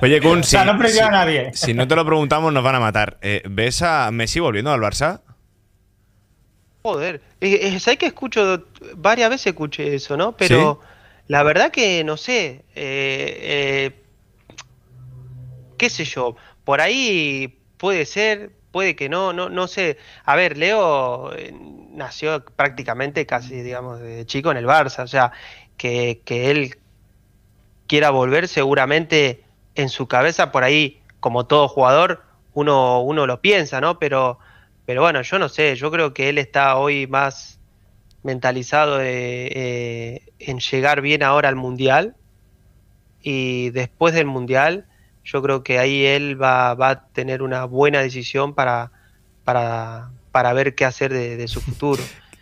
Oye, pues Kun, si, no nadie. si no te lo preguntamos, nos van a matar. Eh, ¿Ves a Messi volviendo al Barça? Joder, eh, eh que escucho, varias veces escuché eso, ¿no? Pero la verdad que no sé, eh, qué sé yo, por ahí puede ser, puede que no, no, no sé. A ver, Leo nació prácticamente casi, digamos, de chico en el Barça, o sea, que él quiera volver seguramente en su cabeza, por ahí, como todo jugador, uno, uno lo piensa, ¿no? Pero, pero bueno, yo no sé, yo creo que él está hoy más mentalizado eh, en llegar bien ahora al Mundial y después del Mundial yo creo que ahí él va, va a tener una buena decisión para, para, para ver qué hacer de su futuro.